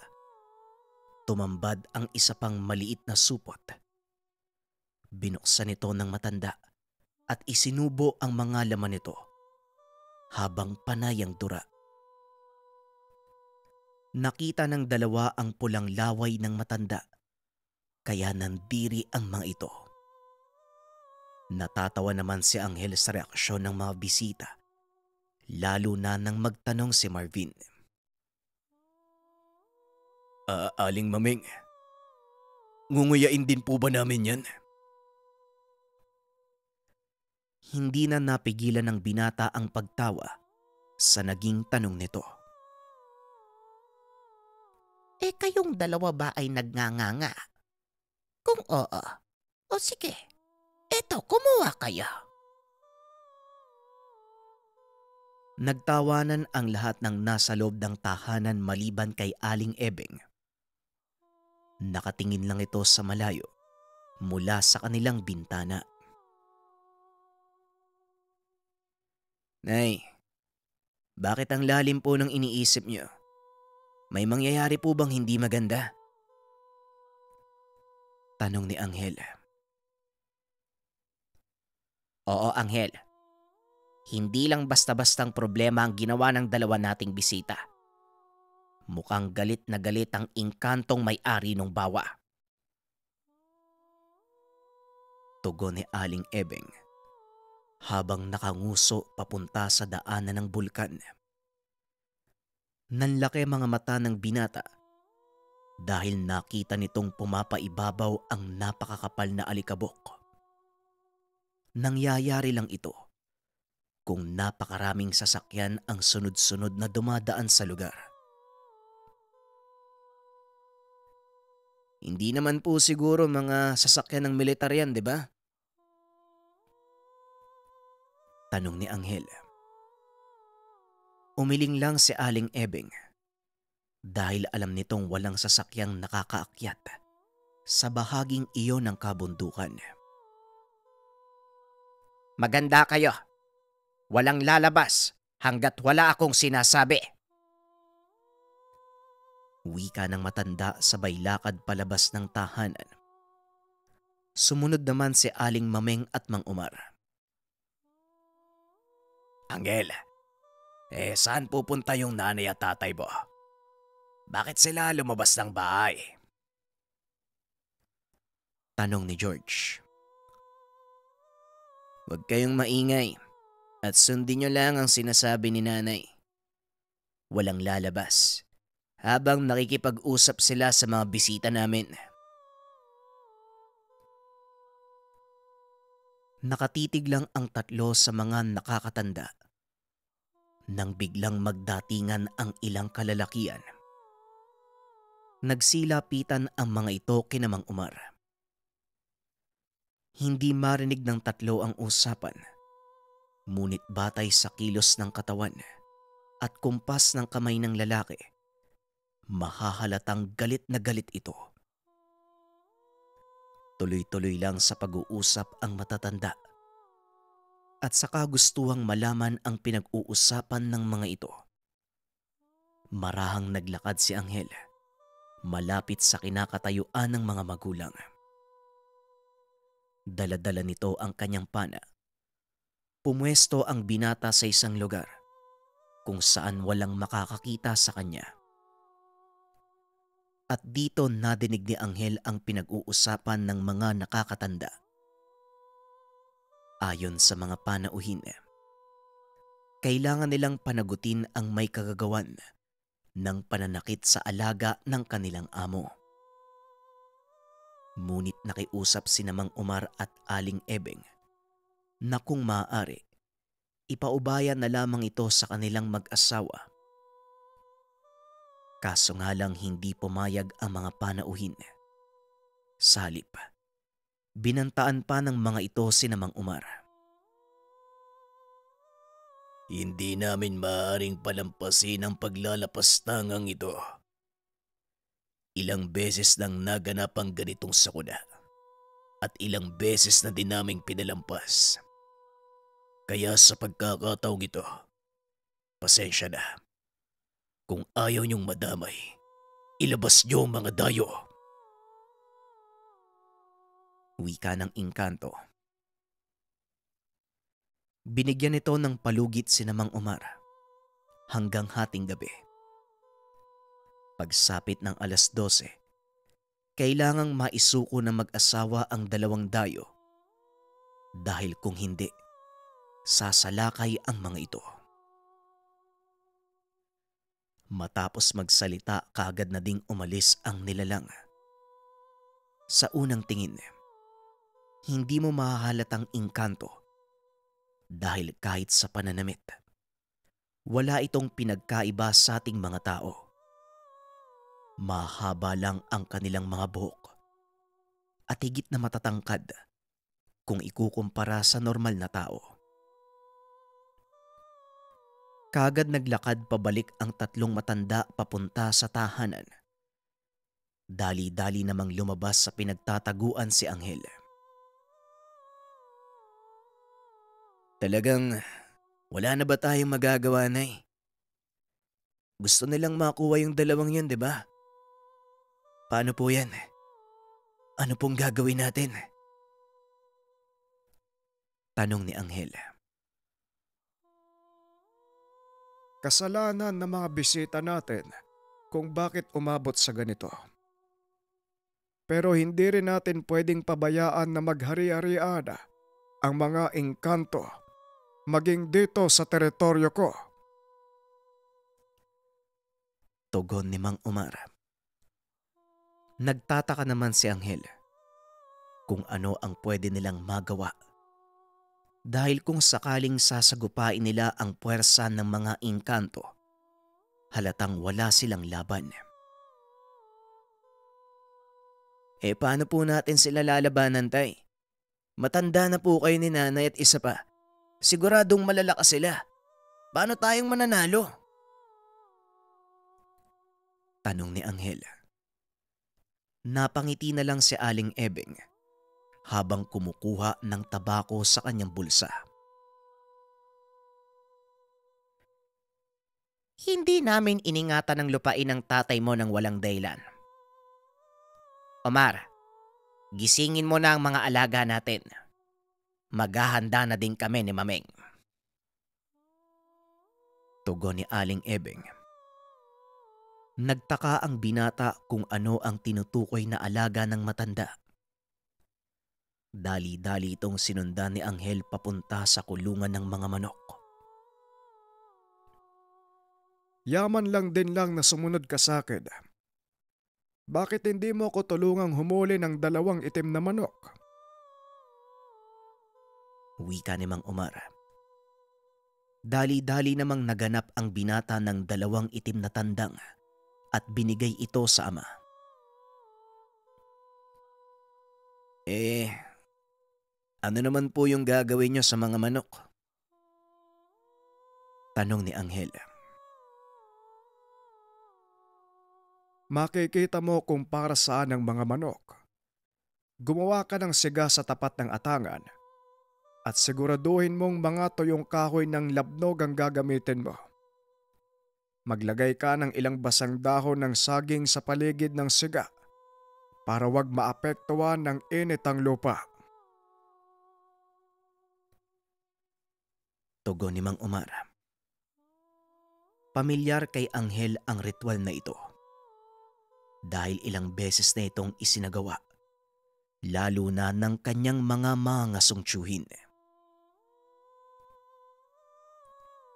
Tumambad ang isa pang maliit na supot. Binuksan nito ng matanda at isinubo ang mga laman nito habang panayang dura. Nakita ng dalawa ang pulang laway ng matanda kaya nandiri ang mga ito. Natatawa naman si Angel sa reaksyon ng mga bisita lalo na nang magtanong si Marvin. Uh, Aling Maming, ngunguyain din po ba namin yan? Hindi na napigilan ng binata ang pagtawa sa naging tanong nito. Eh kayong dalawa ba ay nagnganganga? Kung oo, o sige, eto kumuha kayo. Nagtawanan ang lahat ng nasa loob ng tahanan maliban kay Aling Ebeng. Nakatingin lang ito sa malayo mula sa kanilang bintana. Nay, bakit ang lalim po ng iniisip niyo? May mangyayari po bang hindi maganda? Tanong ni Anghel. Oo, Anghel. Hindi lang basta-bastang problema ang ginawa ng dalawa nating bisita. Mukhang galit na galit ang inkantong may-ari ng bawa. Tugon ni Aling Ebeng habang nakanguso papunta sa daanan ng bulkan. Nanlaki mga mata ng binata dahil nakita nitong pumapaibabaw ang napakakapal na alikabok. Nangyayari lang ito kung napakaraming sasakyan ang sunod-sunod na dumadaan sa lugar. Hindi naman po siguro mga sasakyan ng militar yan, di ba? Tanong ni Anghel. Umiling lang si Aling Ebing dahil alam nitong walang sasakyang nakakaakyat sa bahaging iyon ng kabundukan. Maganda kayo. Walang lalabas hanggat wala akong sinasabi. Wika ng matanda sabay lakad palabas ng tahanan. Sumunod naman si Aling Mameng at Mang Umar. Angel, eh saan pupunta yung nanay at tatay mo? Bakit sila lumabas ng bahay? Tanong ni George. Huwag kayong maingay at sundin nyo lang ang sinasabi ni nanay. Walang lalabas habang nakikipag-usap sila sa mga bisita namin. Nakatitig lang ang tatlo sa mga nakakatanda nang biglang magdatingan ang ilang kalalakian. Nagsilapitan ang mga ito kinamang umar. Hindi marinig ng tatlo ang usapan, ngunit batay sa kilos ng katawan at kumpas ng kamay ng lalaki – Mahahalatang galit na galit ito. Tuloy-tuloy lang sa pag-uusap ang matatanda. At saka gustuwang malaman ang pinag-uusapan ng mga ito. Marahang naglakad si Anghel, malapit sa kinakatayuan ng mga magulang. Daladala nito ang kanyang pana. Pumwesto ang binata sa isang lugar kung saan walang makakakita sa kanya. At dito nadinig ni Anghel ang pinag-uusapan ng mga nakakatanda. Ayon sa mga panauhin, kailangan nilang panagutin ang may kagagawan ng pananakit sa alaga ng kanilang amo. Ngunit nakiusap si Namang Umar at Aling Ebeng na kung maaari, ipaubaya na lamang ito sa kanilang mag-asawa Kaso nga lang hindi pumayag ang mga panauhin. Salip, binantaan pa ng mga ito si Namang Umar. Hindi namin maaring palampasin ang paglalapastangang ito. Ilang beses nang naganap ang ganitong sakuna at ilang beses na din naming pinalampas. Kaya sa pagkakataong ito, pasensya na. Kung ayaw niyong madamay, ilabas niyo mga dayo. Wika ng inkanto. Binigyan ito ng palugit si Namang Umar hanggang hating gabi. Pagsapit ng alas 12, kailangang maisuko ng mag-asawa ang dalawang dayo dahil kung hindi, sasalakay ang mga ito. Matapos magsalita, kaagad na ding umalis ang nilalang. Sa unang tingin, hindi mo mahahalatang inkanto dahil kahit sa pananamit, wala itong pinagkaiba sa ating mga tao. Mahaba lang ang kanilang mga buhok at higit na matatangkad kung ikukumpara sa normal na tao. Kagad naglakad pabalik ang tatlong matanda papunta sa tahanan. Dali-dali namang lumabas sa pinagtataguan si Anghel. Talagang wala na ba tayong magagawa na eh? Gusto nilang makuha yung dalawang yun, di ba? Paano po yan? Ano pong gagawin natin? Tanong ni Anghel. kasalanan ng mga bisita natin kung bakit umabot sa ganito. Pero hindi rin natin pwedeng pabayaan na maghari-harian ang mga engkanto maging dito sa teritoryo ko. Tugon ni Mang Umar. Nagtataka naman si Angel kung ano ang pwede nilang magawa dahil kung sakaling sasagupain nila ang puwersa ng mga inkanto, halatang wala silang laban. E paano po natin sila lalabanan tay? Matanda na po kayo ni nanay at isa pa. Siguradong malalakas sila. Paano tayong mananalo? Tanong ni Angela. Napangiti na lang si Aling Ebing habang kumukuha ng tabako sa kanyang bulsa. Hindi namin iningatan ng lupain ng tatay mo ng walang daylan. Omar, gisingin mo na ang mga alaga natin. Maghahanda na din kami ni Mameng. Tugon ni Aling Ebing. Nagtaka ang binata kung ano ang tinutukoy na alaga ng matanda. Dali-dali itong sinundan ni Anghel papunta sa kulungan ng mga manok. Yaman lang din lang na sumunod ka sa akin. Bakit hindi mo ko tulungang humuli ng dalawang itim na manok? Wika ni Mang Umar. Dali-dali namang naganap ang binata ng dalawang itim na tandang at binigay ito sa ama. Eh, ano naman po yung gagawin niyo sa mga manok? Tanong ni Angela. Makikita mo kung para saan ang mga manok. Gumawa ka ng siga sa tapat ng atangan at siguraduhin mong mga tuyong kahoy ng labnog ang gagamitin mo. Maglagay ka ng ilang basang dahon ng saging sa paligid ng siga para wag maapektuhan ng init ang lupa. tugon ni Mang Umara. Pamilyar kay Anghel ang ritual na ito. Dahil ilang beses na itong isinagawa, lalo na ng kanyang mga mga sungtsuhin.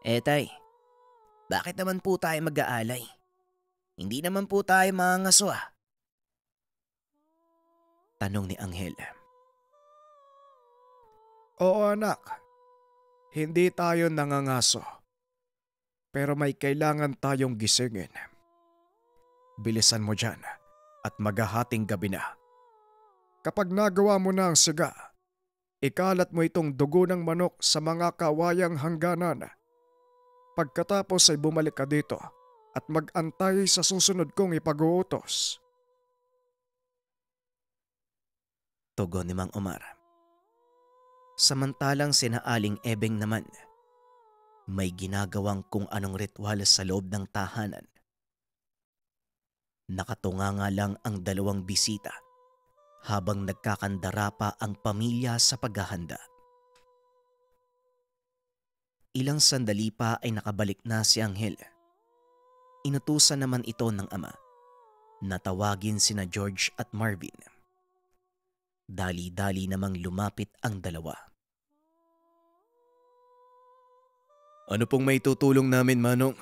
Etay, eh, bakit naman po tayo mag-aalay? Hindi naman po tayo mga ngaso ah. Tanong ni Anghel. Oo anak, hindi tayo nangangaso. Pero may kailangan tayong gisingin. Bilisan mo dyan at maghahating gabi na. Kapag nagawa mo na ang siga, ikalat mo itong dugo ng manok sa mga kawayang hangganan. Pagkatapos ay bumalik ka dito at mag-antay sa susunod kong ipag-uutos. Tugon ni Mang Omar. Samantalang sina Aling Ebeng naman, may ginagawang kung anong ritual sa loob ng tahanan. Nakatunga nga lang ang dalawang bisita habang nagkakandara pa ang pamilya sa paghahanda. Ilang sandali pa ay nakabalik na si Anghel. Inutusan naman ito ng ama na tawagin sina George at Marvin. Dali-dali namang lumapit ang dalawa. Ano pong may tutulong namin, Manong?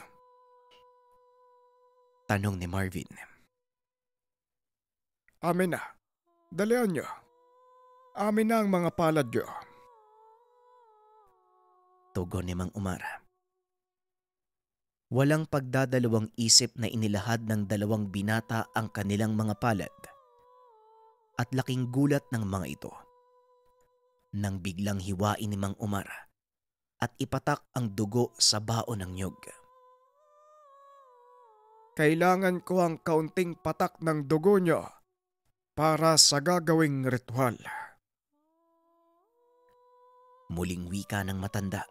Tanong ni Marvin. Amin na. Dalian nyo. Amin na ang mga palad nyo. Tugon ni Mang Umara. Walang pagdadalawang isip na inilahad ng dalawang binata ang kanilang mga palad at laking gulat ng mga ito. Nang biglang hiwain ni Mang Umar at ipatak ang dugo sa baon ng nyug. Kailangan ko ang kaunting patak ng dugo nyo para sa gagawing ritual. Muling wika ng matanda.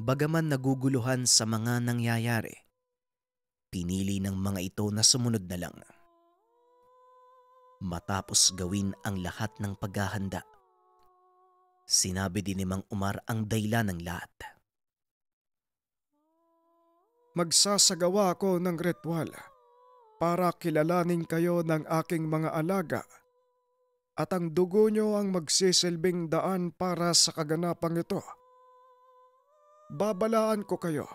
Bagaman naguguluhan sa mga nangyayari, pinili ng mga ito na sumunod na lang. Matapos gawin ang lahat ng paghahanda, sinabi din ni Mang Umar ang dayla ng lahat. Magsasagawa ako ng ritual para kilalanin kayo ng aking mga alaga at ang dugo nyo ang magsisilbing daan para sa kaganapang ito. Babalaan ko kayo.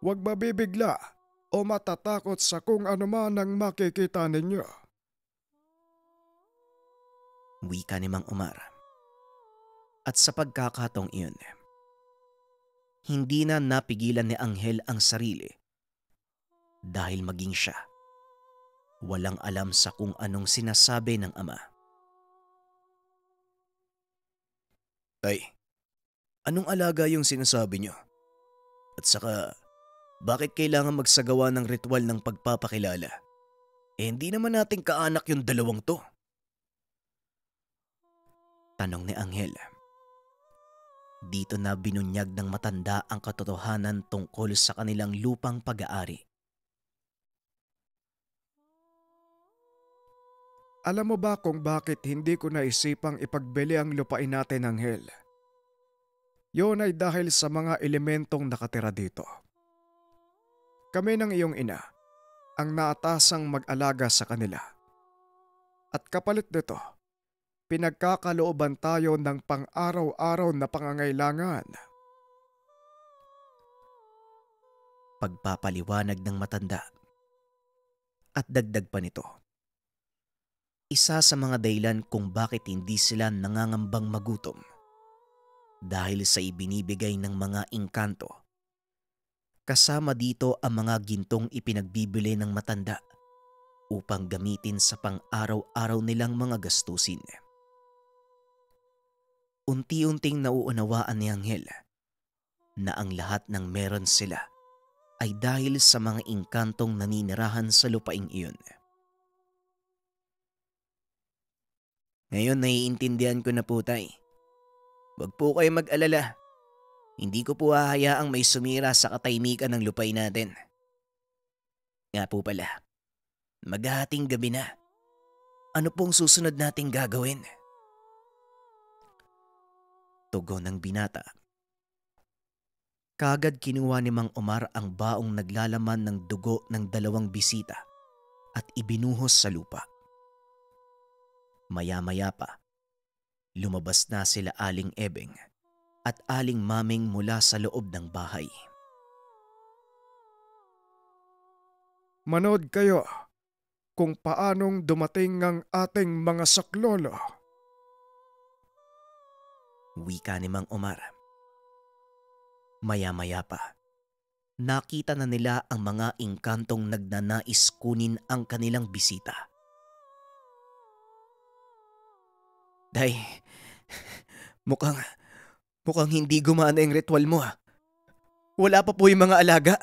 Huwag mabibigla o matatakot sa kung anuman ang makikita ninyo wika ni Mang Umara. At sa pagkakatong iyon, hindi na napigilan ni Anghel ang sarili dahil maging siya. Walang alam sa kung anong sinasabi ng ama. Ay, anong alaga yung sinasabi nyo? At saka, bakit kailangan magsagawa ng ritual ng pagpapakilala? Eh hindi naman nating kaanak yung dalawang to. Tanong ni Anghel. Dito na binunyag ng matanda ang katotohanan tungkol sa kanilang lupang pag-aari. Alam mo ba kung bakit hindi ko naisipang ipagbili ang lupain natin, Anghel? Yon ay dahil sa mga elementong nakatira dito. Kami ng iyong ina ang naatasang mag-alaga sa kanila. At kapalit nito, pinagkakalooban tayo ng pang-araw-araw na pangangailangan. Pagpapaliwanag ng matanda At dagdag pa nito. Isa sa mga dahilan kung bakit hindi sila nangangambang magutom dahil sa ibinibigay ng mga inkanto Kasama dito ang mga gintong ipinagbibili ng matanda upang gamitin sa pang-araw-araw nilang mga gastusin unti-unting nauunawaan ni Angel na ang lahat ng meron sila ay dahil sa mga inkantong naninirahan sa lupaing iyon. Ngayon naiintindihan ko na po tay. Huwag po kayo mag-alala. Hindi ko po hahayaang may sumira sa katahimikan ng lupay natin. Nga po pala, maghahating gabi na. Ano pong susunod nating gagawin? tugon ng binata. Kagad kinuha ni Mang Omar ang baong naglalaman ng dugo ng dalawang bisita at ibinuhos sa lupa. Maya-maya pa, lumabas na sila Aling Ebeng at Aling Maming mula sa loob ng bahay. Manood kayo kung paanong dumating ang ating mga saklolo wika ni Mang Omar. Maya-maya pa, nakita na nila ang mga engkantong nagnanais kunin ang kanilang bisita. Day, (laughs) mukhang, mukhang hindi gumana yung ritual mo ah. Wala pa po yung mga alaga.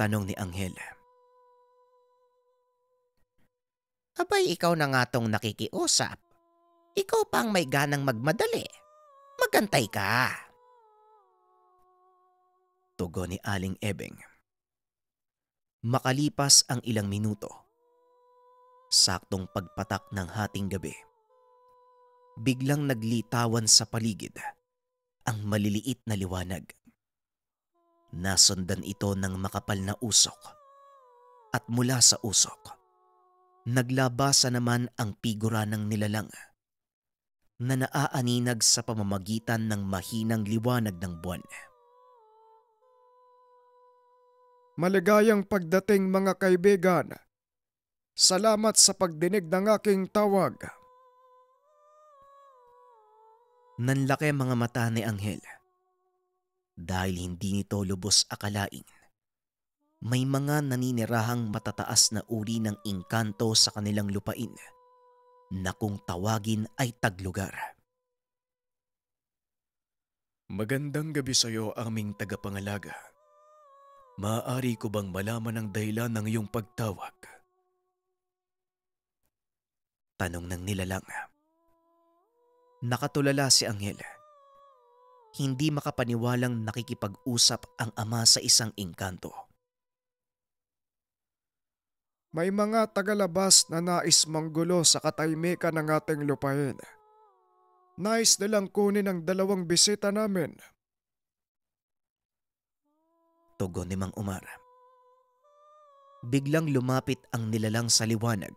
Tanong ni Anghel. Abay, ikaw na nga tong nakikiusap. Ikaw pa ang may ganang magmadali. Magantay ka. Tugo ni Aling Ebeng. Makalipas ang ilang minuto. Saktong pagpatak ng hating gabi. Biglang naglitawan sa paligid ang maliliit na liwanag. Nasundan ito ng makapal na usok. At mula sa usok, naglabasa naman ang pigura ng nilalang na naaaninag sa pamamagitan ng mahinang liwanag ng buwan. Maligayang pagdating mga kaibigan. Salamat sa pagdinig ng aking tawag. Nanlaki mga mata ni Anghel. Dahil hindi nito lubos akalain. May mga naninirahang matataas na uri ng inkanto sa kanilang lupain. Lupain na kung tawagin ay taglugar. Magandang gabi sa iyo, aming tagapangalaga. Maaari ko bang malaman ang dahilan ng iyong pagtawag? Tanong ng nilalang. Nakatulala si Angel. Hindi makapaniwalang nakikipag-usap ang ama sa isang engkanto. May mga tagalabas na nais manggulo sa katahimikan ng ating lupain. Nais nilang kunin ang dalawang bisita namin. Tugon ni Mang Umar. Biglang lumapit ang nilalang sa liwanag.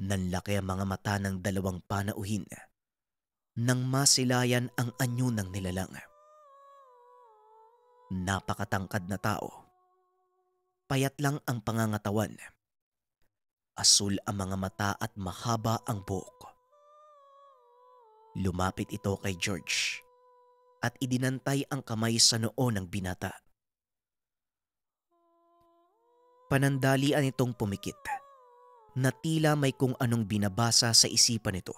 Nanlaki ang mga mata ng dalawang panauhin nang masilayan ang anyo ng nilalang. Napakatangkad na tao payat lang ang pangangatawan. Asul ang mga mata at mahaba ang buhok. Lumapit ito kay George at idinantay ang kamay sa noo ng binata. Panandalian itong pumikit na tila may kung anong binabasa sa isipan nito.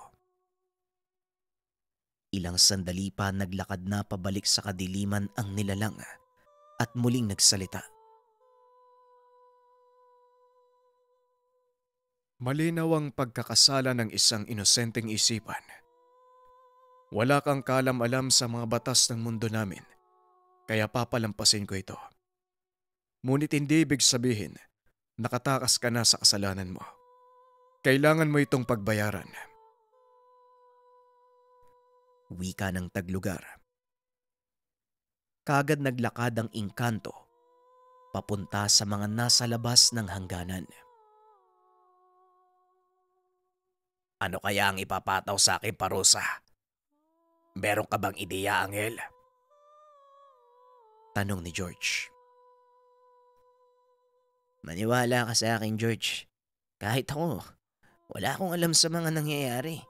Ilang sandali pa naglakad na pabalik sa kadiliman ang nilalang at muling nagsalita. Malinaw ang pagkakasala ng isang inosenteng isipan. Wala kang kalam-alam sa mga batas ng mundo namin, kaya papalampasin ko ito. Ngunit hindi ibig sabihin, nakatakas ka na sa kasalanan mo. Kailangan mo itong pagbayaran. Wika ng taglugar. Kagad naglakad ang inkanto papunta sa mga nasa labas ng hangganan. Ano kaya ang ipapataw sa akin parusa? Meron ka bang ideya, Angel? Tanong ni George. Maniwala ka sa akin, George. Kahit ako, wala akong alam sa mga nangyayari.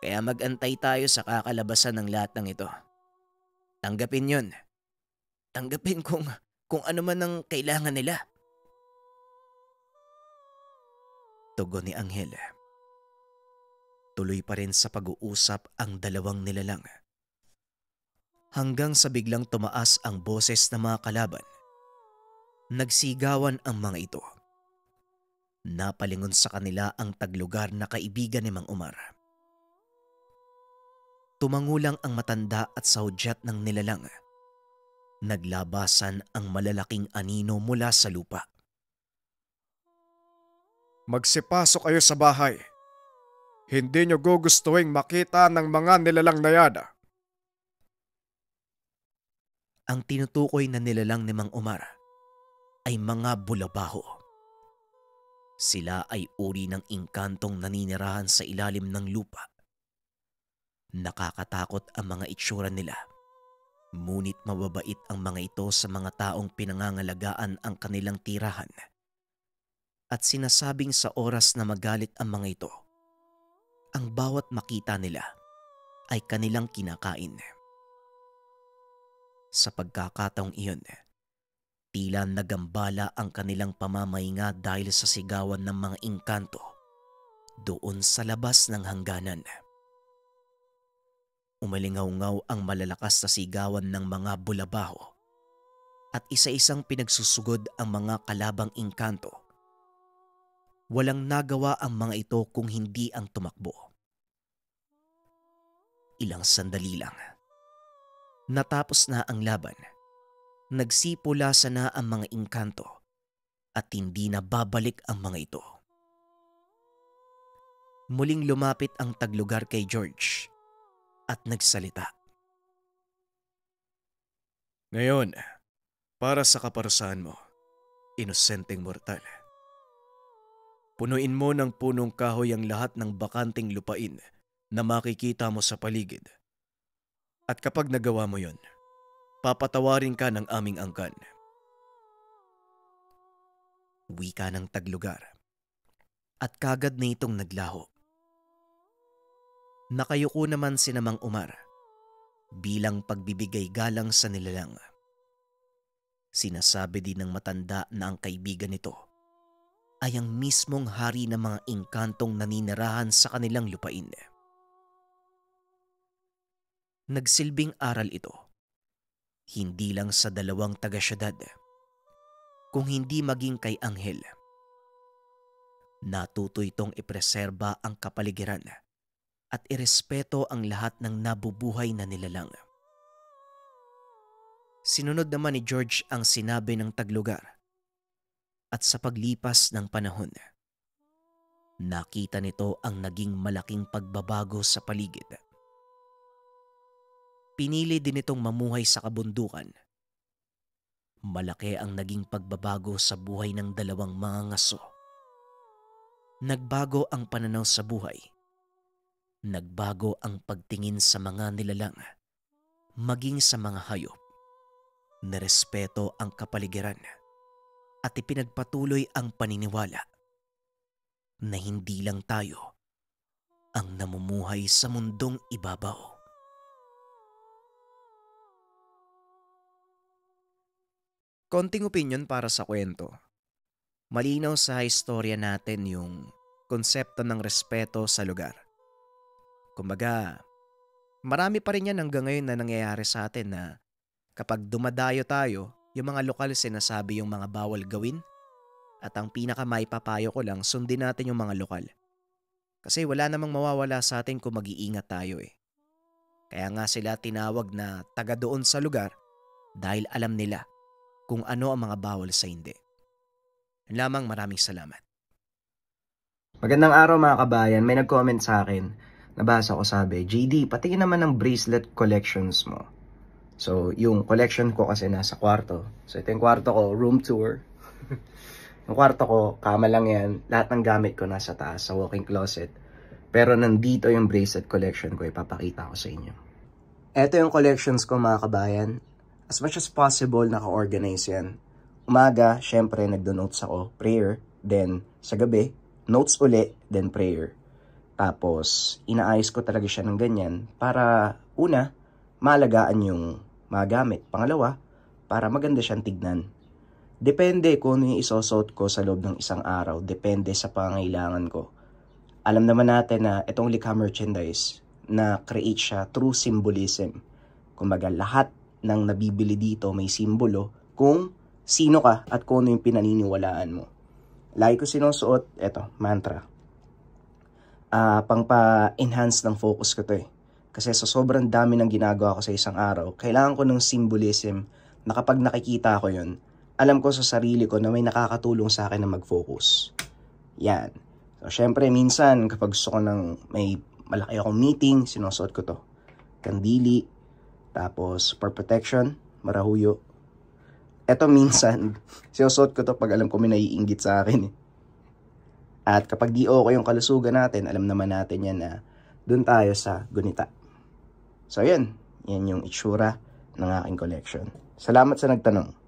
Kaya magantay tayo sa kakalabasan ng lahat ng ito. Tanggapin yon. Tanggapin kung, kung ano man ang kailangan nila. Tugon ni Anghel. Anghel. Tuloy pa rin sa pag-uusap ang dalawang nilalang. Hanggang sa biglang tumaas ang boses ng mga kalaban. Nagsigawan ang mga ito. Napalingon sa kanila ang taglugar na kaibigan ni Mang Umar. Tumangulang ang matanda at saudyat ng nilalang. Naglabasan ang malalaking anino mula sa lupa. Magsipasok kayo sa bahay. Hindi nyo gugustuhin makita ng mga nilalang na yada. Ang tinutukoy na nilalang ni Mang Umar ay mga bulabaho. Sila ay uri ng inkantong naninirahan sa ilalim ng lupa. Nakakatakot ang mga itsura nila. Ngunit mababait ang mga ito sa mga taong pinangangalagaan ang kanilang tirahan. At sinasabing sa oras na magalit ang mga ito, ang bawat makita nila ay kanilang kinakain. Sa pagkakataong iyon, tila nagambala ang kanilang pamamahinga dahil sa sigawan ng mga inkanto doon sa labas ng hangganan. Umalingaw-ngaw ang malalakas na sigawan ng mga bulabaho at isa-isang pinagsusugod ang mga kalabang inkanto Walang nagawa ang mga ito kung hindi ang tumakbo. Ilang sandali lang. Natapos na ang laban. Nagsipulasa na ang mga inkanto at hindi na babalik ang mga ito. Muling lumapit ang taglugar kay George at nagsalita. Ngayon, para sa kaparusahan mo, inosenteng mortal. Punuin mo ng punong kahoy ang lahat ng bakanting lupain na makikita mo sa paligid. At kapag nagawa mo yon, papatawarin ka ng aming angkan. Wika ng taglugar. At kagad na itong naglaho. Nakayuko naman si Namang Umar bilang pagbibigay galang sa nilalang. Sinasabi din ng matanda na ang kaibigan nito ay ang mismong hari ng mga engkantong naninirahan sa kanilang lupain. Nagsilbing aral ito, hindi lang sa dalawang taga-syudad, kung hindi maging kay Anghel. Natuto itong ipreserba ang kapaligiran at irespeto ang lahat ng nabubuhay na nilalang. Sinunod naman ni George ang sinabi ng taglugar at sa paglipas ng panahon. Nakita nito ang naging malaking pagbabago sa paligid. Pinili din itong mamuhay sa kabundukan. Malaki ang naging pagbabago sa buhay ng dalawang mga ngaso. Nagbago ang pananaw sa buhay. Nagbago ang pagtingin sa mga nilalang, maging sa mga hayop. Nerespeto ang kapaligiran at ipinagpatuloy ang paniniwala na hindi lang tayo ang namumuhay sa mundong ibabaw. Konting opinion para sa kwento. Malinaw sa istorya natin yung konsepto ng respeto sa lugar. Kumbaga, marami pa rin yan hanggang ngayon na nangyayari sa atin na kapag dumadayo tayo yung mga lokal sinasabi yung mga bawal gawin at ang pinaka maipapayo ko lang sundin natin yung mga lokal. Kasi wala namang mawawala sa atin kung mag-iingat tayo eh. Kaya nga sila tinawag na taga doon sa lugar dahil alam nila kung ano ang mga bawal sa hindi. Yan lamang maraming salamat. Magandang araw mga kabayan, may nag-comment sa akin. Nabasa ko sabi, JD, pati naman ng bracelet collections mo. So, yung collection ko kasi nasa kwarto. So, ito yung kwarto ko, room tour. (laughs) yung kwarto ko, kama lang yan. Lahat ng gamit ko nasa taas, sa walking closet. Pero nandito yung bracelet collection ko, ipapakita ko sa inyo. Ito yung collections ko mga kabayan. As much as possible, naka-organize yan. Umaga, syempre, nagdo-notes ako. Prayer. Then, sa gabi, notes uli, then prayer. Tapos, inaayos ko talaga siya ng ganyan para, una, malagaan yung magamit. Pangalawa, para maganda siyang tignan. Depende kung ano yung isosot ko sa loob ng isang araw. Depende sa pangailangan ko. Alam naman natin na itong likha merchandise na create siya through symbolism. Kumbaga lahat ng nabibili dito may simbolo kung sino ka at kung ano yung pinaniniwalaan mo. Lagi ko sinusuot, eto, mantra. Uh, ah, pang pa-enhance ng focus ko to eh kasi sa sobrang dami ng ginagawa ko sa isang araw, kailangan ko ng symbolism na kapag nakikita ko yon, alam ko sa sarili ko na may nakakatulong sa akin na mag-focus. Yan. So, syempre, minsan kapag gusto ko ng may malaki akong meeting, sinusuot ko to. Kandili, tapos for protection, marahuyo. Eto minsan, (laughs) sinusuot ko to pag alam ko may naiinggit sa akin. Eh. At kapag di okay yung kalusugan natin, alam naman natin yan na doon tayo sa gunita. So, yun. Yan yung itsura ng aking collection. Salamat sa nagtanong.